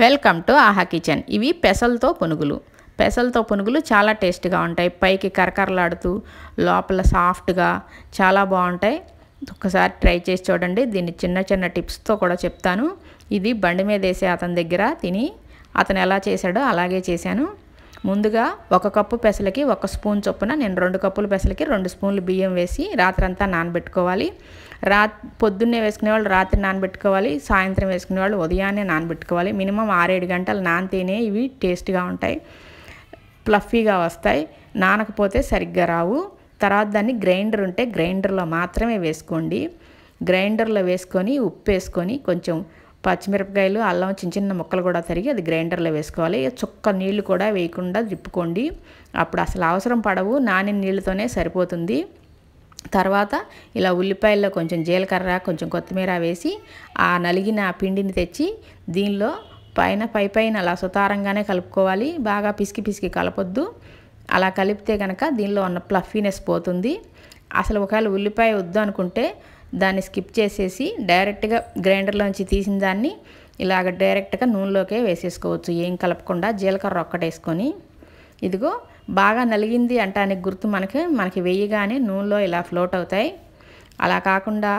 welcome to ఆహా kitchen ఇవి పెసలతో పునుగులు పెసలతో పునుగులు చాలా టేస్ట్గా ఉంటాయి పైకి కరకరలాడుతూ లోపల సాఫ్ట్గా చాలా బాగుంటాయి ఒక్కసారి ట్రై చేసి చూడండి దీన్ని చిన్న చిన్న టిప్స్తో కూడా చెప్తాను ఇది బండి మీద వేసే అతని దగ్గర తిని అతను ఎలా చేశాడో అలాగే చేశాను ముందుగా ఒక కప్పు పెసలకి ఒక స్పూన్ చొప్పున నేను రెండు కప్పుల పెసలకి రెండు స్పూన్లు బియ్యం వేసి రాత్రంతా నానబెట్టుకోవాలి రా పొద్దున్నే వేసుకునే వాళ్ళు రాత్రి నానబెట్టుకోవాలి సాయంత్రం వేసుకునే వాళ్ళు ఉదయాన్నే నానబెట్టుకోవాలి మినిమం ఆరేడు గంటలు నానితేనే ఇవి టేస్ట్గా ఉంటాయి ప్లఫీగా వస్తాయి నానకపోతే సరిగ్గా రావు తర్వాత దాన్ని గ్రైండర్ ఉంటే గ్రైండర్లో మాత్రమే వేసుకోండి గ్రైండర్లో వేసుకొని ఉప్పు వేసుకొని కొంచెం పచ్చిమిరపకాయలు అల్లం చిన్న చిన్న ముక్కలు కూడా తరిగి అది గ్రైండర్లో వేసుకోవాలి చుక్క నీళ్లు కూడా వేయకుండా తిప్పుకోండి అప్పుడు అసలు అవసరం పడవు నానిన నీళ్ళతోనే సరిపోతుంది తర్వాత ఇలా ఉల్లిపాయల్లో కొంచెం జీలకర్ర కొంచెం కొత్తిమీర వేసి ఆ నలిగిన పిండిని తెచ్చి దీనిలో పైన పై పైన అలా సుతారంగానే కలుపుకోవాలి బాగా పిసికి పిసికి కలపొద్దు అలా కలిపితే కనుక దీనిలో ఉన్న ప్లఫీనెస్ పోతుంది అసలు ఒకవేళ ఉల్లిపాయ వద్దు అనుకుంటే దాన్ని స్కిప్ చేసేసి డైరెక్ట్గా గ్రైండర్లోంచి తీసిన దాన్ని ఇలాగ డైరెక్ట్గా నూనెలోకే వేసేసుకోవచ్చు ఏం కలపకుండా జీలకర్ర ఒక్కటేసుకొని ఇదిగో బాగా నలిగింది అంటానికి గుర్తు మనకి మనకి వేయగానే నూనెలో ఇలా ఫ్లోట్ అవుతాయి అలా కాకుండా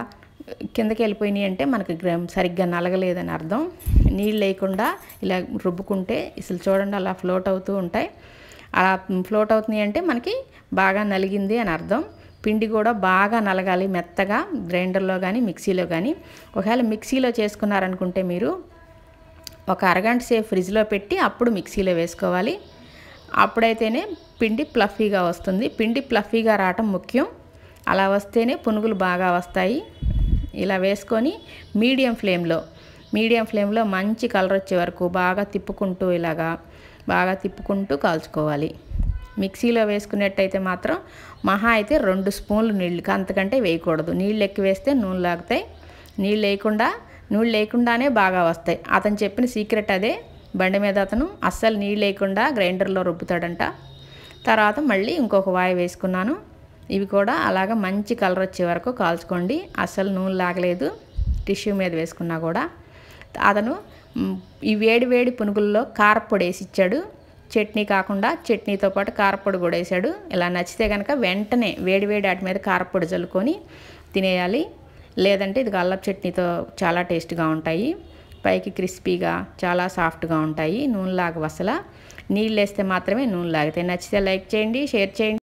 కిందకి వెళ్ళిపోయినాయి అంటే మనకి సరిగ్గా నలగలేదని అర్థం నీళ్ళు లేకుండా ఇలా రుబ్బుకుంటే ఇసలు చూడండి అలా ఫ్లోట్ అవుతూ ఉంటాయి అలా ఫ్లోట్ అవుతున్నాయి అంటే మనకి బాగా నలిగింది అని అర్థం పిండి కూడా బాగా నలగాలి మెత్తగా గ్రైండర్లో కానీ మిక్సీలో కానీ ఒకవేళ మిక్సీలో చేసుకున్నారనుకుంటే మీరు ఒక అరగంట సేపు ఫ్రిడ్జ్లో పెట్టి అప్పుడు మిక్సీలో వేసుకోవాలి అప్పుడైతేనే పిండి ప్లఫీగా వస్తుంది పిండి ప్లఫీగా రావటం ముఖ్యం అలా వస్తేనే పునుగులు బాగా వస్తాయి ఇలా వేసుకొని మీడియం ఫ్లేమ్లో మీడియం ఫ్లేమ్లో మంచి కలర్ వచ్చే వరకు బాగా తిప్పుకుంటూ ఇలాగా బాగా తిప్పుకుంటూ కాల్చుకోవాలి మిక్సీలో వేసుకున్నట్టయితే మాత్రం మహా అయితే రెండు స్పూన్లు నీళ్ళు అంతకంటే వేయకూడదు నీళ్ళు ఎక్కువ వేస్తే నూనె లాగుతాయి నీళ్ళు లేకుండా నూనె లేకుండానే బాగా వస్తాయి అతను చెప్పిన సీక్రెట్ అదే బండి మీద అతను అస్సలు నీళ్ళు లేకుండా గ్రైండర్లో రుబ్బుతాడంట తర్వాత మళ్ళీ ఇంకొక వాయి వేసుకున్నాను ఇవి కూడా అలాగ మంచి కలర్ వచ్చే వరకు కాల్చుకోండి అస్సలు నూనె లాగలేదు టిష్యూ మీద వేసుకున్నా కూడా అతను ఈ వేడి వేడి పునుగుల్లో కారపొడి వేసి ఇచ్చాడు చట్నీ కాకుండా చట్నీతో పాటు కారపొడి కూడా వేసాడు ఇలా నచ్చితే కనుక వెంటనే వేడి వేడి వాటి మీద కారపొడి చల్లుకొని తినేయాలి లేదంటే ఇది అల్లం చట్నీతో చాలా టేస్ట్గా ఉంటాయి పైకి క్రిస్పీగా చాలా సాఫ్ట్గా ఉంటాయి నూనెలాగా వసల నీళ్ళు వేస్తే మాత్రమే నూనె లాగితే నచ్చితే లైక్ చేయండి షేర్ చేయండి